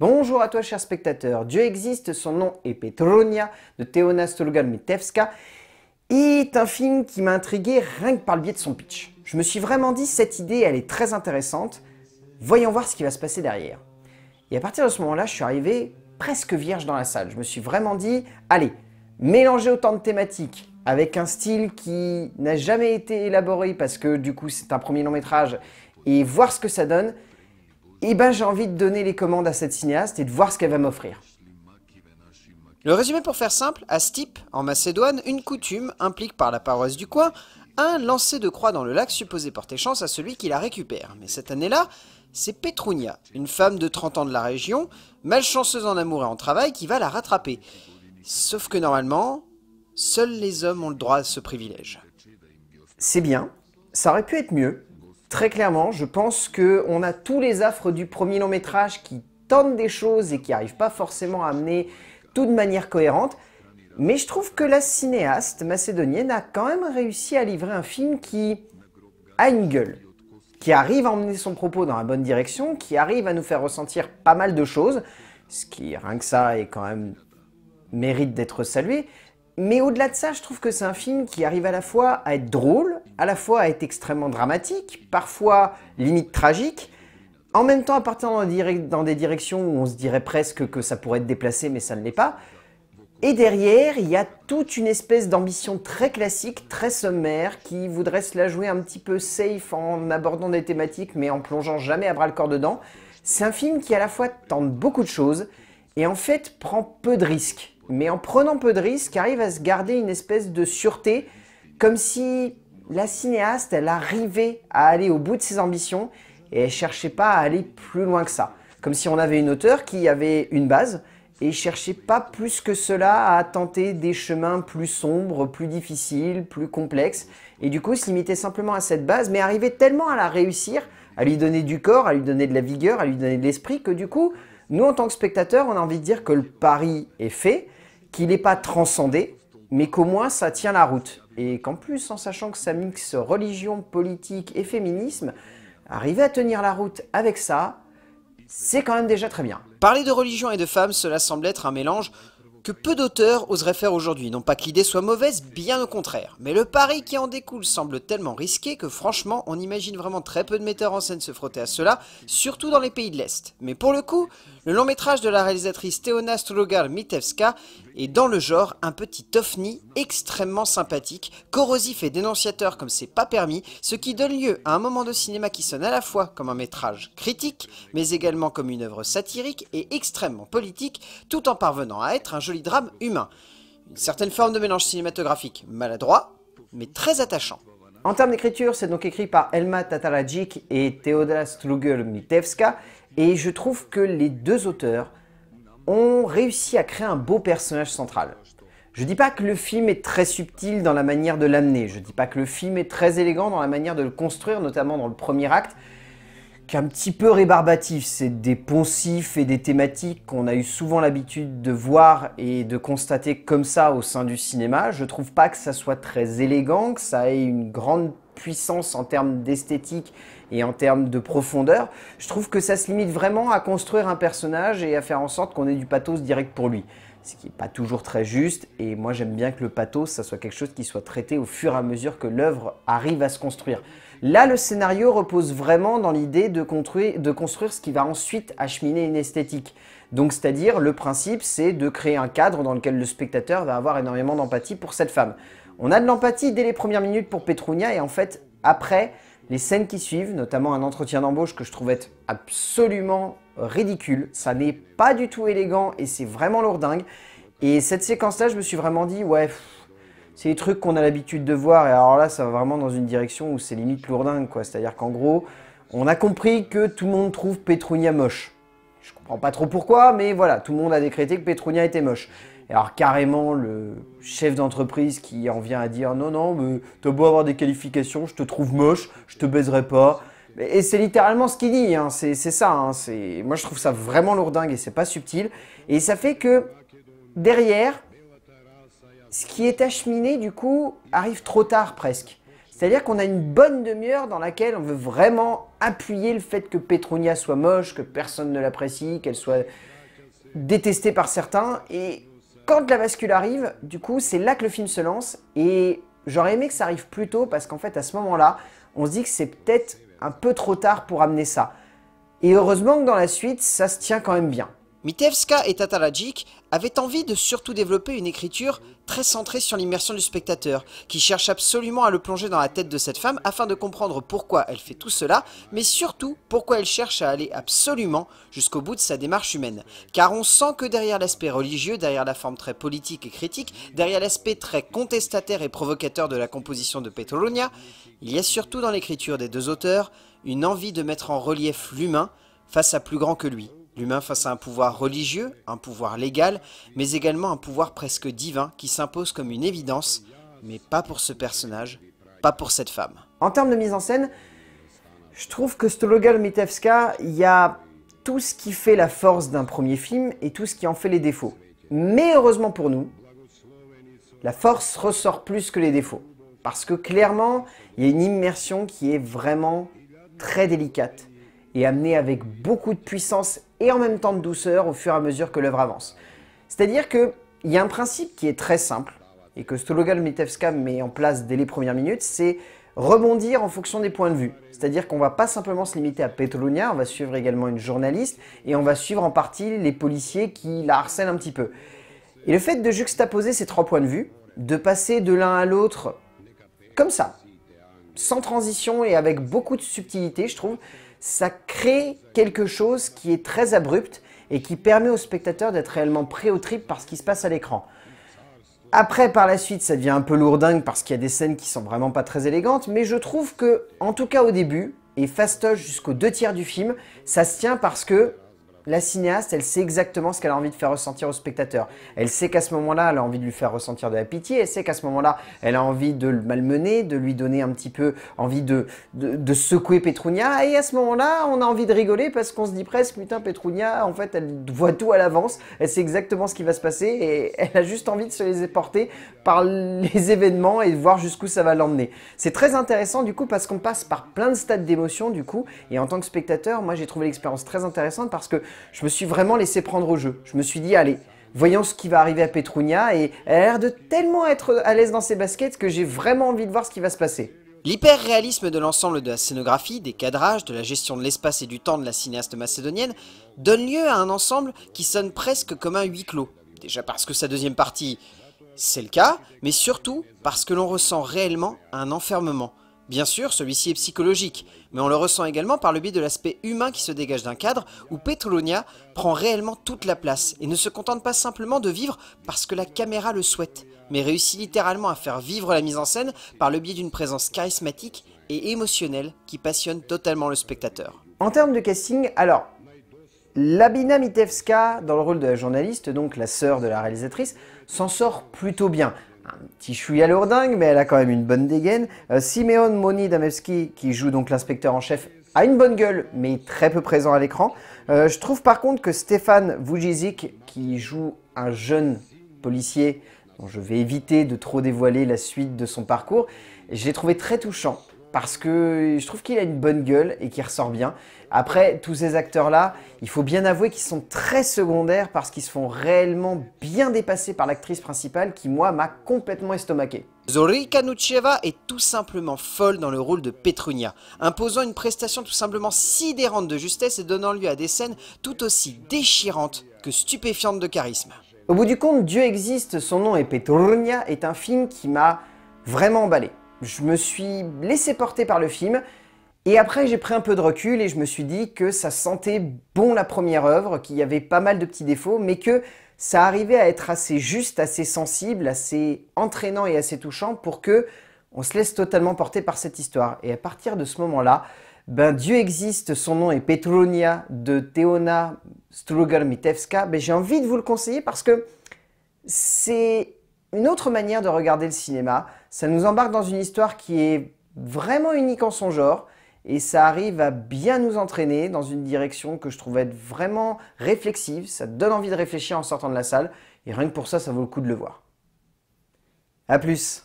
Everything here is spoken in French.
Bonjour à toi, cher spectateur. Dieu existe, son nom est Petronia de Teona Stolgan-Mitevska est un film qui m'a intrigué rien que par le biais de son pitch. Je me suis vraiment dit, cette idée, elle est très intéressante, voyons voir ce qui va se passer derrière. Et à partir de ce moment-là, je suis arrivé presque vierge dans la salle. Je me suis vraiment dit, allez, mélanger autant de thématiques avec un style qui n'a jamais été élaboré parce que du coup c'est un premier long métrage et voir ce que ça donne, eh ben, j'ai envie de donner les commandes à cette cinéaste et de voir ce qu'elle va m'offrir. Le résumé pour faire simple, à Stipe, en Macédoine, une coutume implique par la paroisse du coin un lancer de croix dans le lac supposé porter chance à celui qui la récupère. Mais cette année-là, c'est Petrunia, une femme de 30 ans de la région, malchanceuse en amour et en travail, qui va la rattraper. Sauf que normalement, seuls les hommes ont le droit à ce privilège. C'est bien, ça aurait pu être mieux, Très clairement, je pense qu'on a tous les affres du premier long métrage qui tentent des choses et qui n'arrivent pas forcément à amener tout de manière cohérente. Mais je trouve que la cinéaste macédonienne a quand même réussi à livrer un film qui a une gueule, qui arrive à emmener son propos dans la bonne direction, qui arrive à nous faire ressentir pas mal de choses, ce qui, rien que ça, est quand même mérite d'être salué, mais au-delà de ça, je trouve que c'est un film qui arrive à la fois à être drôle, à la fois à être extrêmement dramatique, parfois limite tragique, en même temps à partir dans des directions où on se dirait presque que ça pourrait être déplacé, mais ça ne l'est pas. Et derrière, il y a toute une espèce d'ambition très classique, très sommaire, qui voudrait se la jouer un petit peu safe en abordant des thématiques, mais en plongeant jamais à bras le corps dedans. C'est un film qui à la fois tente beaucoup de choses et en fait prend peu de risques mais en prenant peu de risques, arrive à se garder une espèce de sûreté, comme si la cinéaste, elle arrivait à aller au bout de ses ambitions et elle cherchait pas à aller plus loin que ça. Comme si on avait une auteure qui avait une base et cherchait pas plus que cela à tenter des chemins plus sombres, plus difficiles, plus complexes et du coup se limitait simplement à cette base mais arrivait tellement à la réussir, à lui donner du corps, à lui donner de la vigueur, à lui donner de l'esprit que du coup, nous, en tant que spectateurs, on a envie de dire que le pari est fait, qu'il n'est pas transcendé, mais qu'au moins ça tient la route. Et qu'en plus, en sachant que ça mixe religion, politique et féminisme, arriver à tenir la route avec ça, c'est quand même déjà très bien. Parler de religion et de femmes, cela semble être un mélange que peu d'auteurs oseraient faire aujourd'hui. Non pas que l'idée soit mauvaise, bien au contraire. Mais le pari qui en découle semble tellement risqué que franchement, on imagine vraiment très peu de metteurs en scène se frotter à cela, surtout dans les pays de l'Est. Mais pour le coup, le long métrage de la réalisatrice Teona strugel mitevska est dans le genre un petit ovni extrêmement sympathique, corrosif et dénonciateur comme c'est pas permis, ce qui donne lieu à un moment de cinéma qui sonne à la fois comme un métrage critique, mais également comme une œuvre satirique et extrêmement politique, tout en parvenant à être un joli drame humain. Une certaine forme de mélange cinématographique maladroit, mais très attachant. En termes d'écriture, c'est donc écrit par Elma Tatarajic et Teodora Strugel-Mitevska, et je trouve que les deux auteurs ont réussi à créer un beau personnage central. Je ne dis pas que le film est très subtil dans la manière de l'amener, je ne dis pas que le film est très élégant dans la manière de le construire, notamment dans le premier acte, qui est un petit peu rébarbatif. C'est des poncifs et des thématiques qu'on a eu souvent l'habitude de voir et de constater comme ça au sein du cinéma. Je ne trouve pas que ça soit très élégant, que ça ait une grande puissance en termes d'esthétique et en termes de profondeur. Je trouve que ça se limite vraiment à construire un personnage et à faire en sorte qu'on ait du pathos direct pour lui. Ce qui n'est pas toujours très juste, et moi j'aime bien que le pathos, ça soit quelque chose qui soit traité au fur et à mesure que l'œuvre arrive à se construire. Là, le scénario repose vraiment dans l'idée de construire, de construire ce qui va ensuite acheminer une esthétique. Donc, c'est-à-dire, le principe, c'est de créer un cadre dans lequel le spectateur va avoir énormément d'empathie pour cette femme. On a de l'empathie dès les premières minutes pour Petrunia, et en fait, après, les scènes qui suivent, notamment un entretien d'embauche que je trouve être absolument ridicule, ça n'est pas du tout élégant et c'est vraiment lourdingue. Et cette séquence-là, je me suis vraiment dit, ouais, c'est les trucs qu'on a l'habitude de voir. Et alors là, ça va vraiment dans une direction où c'est limite lourdingue, quoi. C'est-à-dire qu'en gros, on a compris que tout le monde trouve Petrunia moche. Je comprends pas trop pourquoi, mais voilà, tout le monde a décrété que Petrunia était moche. Alors carrément, le chef d'entreprise qui en vient à dire non, non, mais t'as beau avoir des qualifications, je te trouve moche, je te baiserai pas. Et c'est littéralement ce qu'il dit, hein, c'est ça. Hein, moi je trouve ça vraiment lourdingue et c'est pas subtil. Et ça fait que derrière, ce qui est acheminé du coup arrive trop tard presque. C'est-à-dire qu'on a une bonne demi-heure dans laquelle on veut vraiment appuyer le fait que Petronia soit moche, que personne ne l'apprécie, qu'elle soit détestée par certains. Et quand la bascule arrive, du coup, c'est là que le film se lance et j'aurais aimé que ça arrive plus tôt parce qu'en fait, à ce moment-là, on se dit que c'est peut-être un peu trop tard pour amener ça. Et heureusement que dans la suite, ça se tient quand même bien. Mitevska et Tataradjic avaient envie de surtout développer une écriture très centrée sur l'immersion du spectateur, qui cherche absolument à le plonger dans la tête de cette femme afin de comprendre pourquoi elle fait tout cela, mais surtout pourquoi elle cherche à aller absolument jusqu'au bout de sa démarche humaine. Car on sent que derrière l'aspect religieux, derrière la forme très politique et critique, derrière l'aspect très contestataire et provocateur de la composition de Petrolonia, il y a surtout dans l'écriture des deux auteurs une envie de mettre en relief l'humain face à plus grand que lui l'humain face à un pouvoir religieux, un pouvoir légal, mais également un pouvoir presque divin qui s'impose comme une évidence, mais pas pour ce personnage, pas pour cette femme. En termes de mise en scène, je trouve que Stologa Mitevska, il y a tout ce qui fait la force d'un premier film et tout ce qui en fait les défauts. Mais heureusement pour nous, la force ressort plus que les défauts. Parce que clairement, il y a une immersion qui est vraiment très délicate et amené avec beaucoup de puissance et en même temps de douceur au fur et à mesure que l'œuvre avance. C'est-à-dire qu'il y a un principe qui est très simple et que Stologal Mitevska met en place dès les premières minutes, c'est rebondir en fonction des points de vue. C'est-à-dire qu'on ne va pas simplement se limiter à Petolonia, on va suivre également une journaliste et on va suivre en partie les policiers qui la harcèlent un petit peu. Et le fait de juxtaposer ces trois points de vue, de passer de l'un à l'autre comme ça, sans transition et avec beaucoup de subtilité, je trouve, ça crée quelque chose qui est très abrupt et qui permet au spectateur d'être réellement prêt au trip par ce qui se passe à l'écran. Après, par la suite, ça devient un peu lourdingue parce qu'il y a des scènes qui sont vraiment pas très élégantes, mais je trouve que, en tout cas au début, et fastoche jusqu'aux deux tiers du film, ça se tient parce que la cinéaste, elle sait exactement ce qu'elle a envie de faire ressentir au spectateur. Elle sait qu'à ce moment-là, elle a envie de lui faire ressentir de la pitié, elle sait qu'à ce moment-là, elle a envie de le malmener, de lui donner un petit peu envie de, secouer Petrunia, et à ce moment-là, on a envie de rigoler parce qu'on se dit presque, putain, Petrunia, en fait, elle voit tout à l'avance, elle sait exactement ce qui va se passer, et elle a juste envie de se les porter par les événements et de voir jusqu'où ça va l'emmener. C'est très intéressant, du coup, parce qu'on passe par plein de stades d'émotion, du coup, et en tant que spectateur, moi, j'ai trouvé l'expérience très intéressante parce que je me suis vraiment laissé prendre au jeu. Je me suis dit, allez, voyons ce qui va arriver à Petrunia, et elle a l'air de tellement être à l'aise dans ses baskets que j'ai vraiment envie de voir ce qui va se passer. L'hyper-réalisme de l'ensemble de la scénographie, des cadrages, de la gestion de l'espace et du temps de la cinéaste macédonienne donne lieu à un ensemble qui sonne presque comme un huis clos. Déjà parce que sa deuxième partie, c'est le cas, mais surtout parce que l'on ressent réellement un enfermement, Bien sûr, celui-ci est psychologique, mais on le ressent également par le biais de l'aspect humain qui se dégage d'un cadre où Petrolonia prend réellement toute la place et ne se contente pas simplement de vivre parce que la caméra le souhaite, mais réussit littéralement à faire vivre la mise en scène par le biais d'une présence charismatique et émotionnelle qui passionne totalement le spectateur. En termes de casting, alors, Labina Mitevska, dans le rôle de la journaliste, donc la sœur de la réalisatrice, s'en sort plutôt bien un petit chouïa lourdingue, mais elle a quand même une bonne dégaine. Euh, Simeon Moni Damevski, qui joue donc l'inspecteur en chef, a une bonne gueule, mais très peu présent à l'écran. Euh, je trouve par contre que Stéphane Vujizic, qui joue un jeune policier, dont je vais éviter de trop dévoiler la suite de son parcours, j'ai trouvé très touchant parce que je trouve qu'il a une bonne gueule et qu'il ressort bien. Après, tous ces acteurs-là, il faut bien avouer qu'ils sont très secondaires parce qu'ils se font réellement bien dépasser par l'actrice principale qui, moi, m'a complètement estomaqué. Zori Nuceva est tout simplement folle dans le rôle de Petrunia, imposant une prestation tout simplement sidérante de justesse et donnant lieu à des scènes tout aussi déchirantes que stupéfiantes de charisme. Au bout du compte, Dieu existe, son nom est Petrunia, est un film qui m'a vraiment emballé je me suis laissé porter par le film. Et après, j'ai pris un peu de recul et je me suis dit que ça sentait bon la première œuvre, qu'il y avait pas mal de petits défauts, mais que ça arrivait à être assez juste, assez sensible, assez entraînant et assez touchant pour que on se laisse totalement porter par cette histoire. Et à partir de ce moment-là, ben Dieu existe, son nom est Petronia de Teona Strugar-Mitevska, mais ben, j'ai envie de vous le conseiller parce que c'est une autre manière de regarder le cinéma. Ça nous embarque dans une histoire qui est vraiment unique en son genre et ça arrive à bien nous entraîner dans une direction que je trouve être vraiment réflexive. Ça donne envie de réfléchir en sortant de la salle et rien que pour ça, ça vaut le coup de le voir. A plus